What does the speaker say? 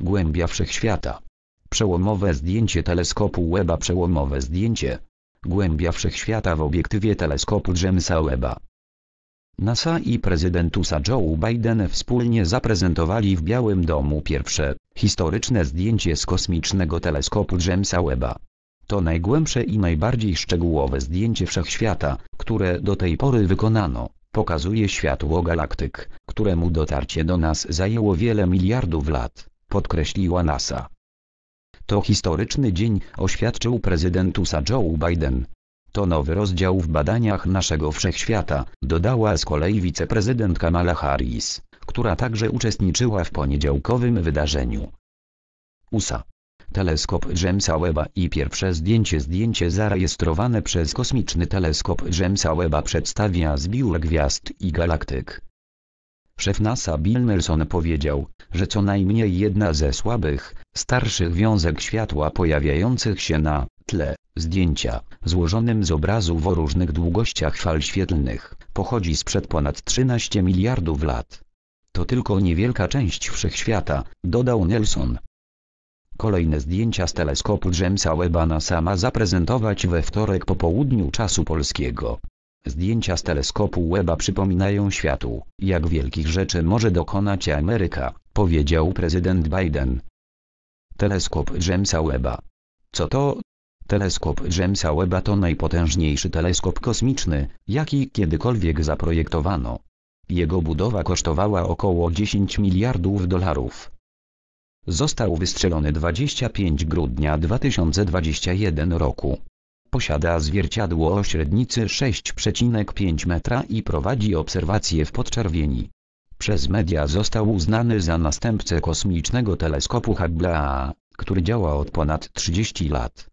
głębia wszechświata. Przełomowe zdjęcie teleskopu Weba Przełomowe zdjęcie. Głębia wszechświata w obiektywie teleskopu Jamesa Weba. NASA i prezydent USA Joe Biden wspólnie zaprezentowali w Białym Domu pierwsze, historyczne zdjęcie z kosmicznego teleskopu Jamesa Weba. To najgłębsze i najbardziej szczegółowe zdjęcie wszechświata, które do tej pory wykonano pokazuje światło galaktyk, któremu dotarcie do nas zajęło wiele miliardów lat podkreśliła NASA. To historyczny dzień, oświadczył prezydent USA Joe Biden. To nowy rozdział w badaniach naszego wszechświata, dodała z kolei wiceprezydent Kamala Harris, która także uczestniczyła w poniedziałkowym wydarzeniu. USA. Teleskop Jamesa Webba i pierwsze zdjęcie zdjęcie zarejestrowane przez kosmiczny teleskop Jamesa Webba przedstawia zbiór gwiazd i galaktyk. Szef NASA Bill Nelson powiedział, że co najmniej jedna ze słabych, starszych wiązek światła pojawiających się na tle zdjęcia, złożonym z obrazów o różnych długościach fal świetlnych, pochodzi sprzed ponad 13 miliardów lat. To tylko niewielka część wszechświata, dodał Nelson. Kolejne zdjęcia z teleskopu Jamesa Webba NASA ma zaprezentować we wtorek po południu czasu polskiego. Zdjęcia z teleskopu Webba przypominają światu, jak wielkich rzeczy może dokonać Ameryka, powiedział prezydent Biden. Teleskop Jamesa Webba. Co to? Teleskop Jamesa Webba to najpotężniejszy teleskop kosmiczny, jaki kiedykolwiek zaprojektowano. Jego budowa kosztowała około 10 miliardów dolarów. Został wystrzelony 25 grudnia 2021 roku. Posiada zwierciadło o średnicy 6,5 metra i prowadzi obserwacje w podczerwieni. Przez media został uznany za następcę kosmicznego teleskopu Hubble'a, który działa od ponad 30 lat.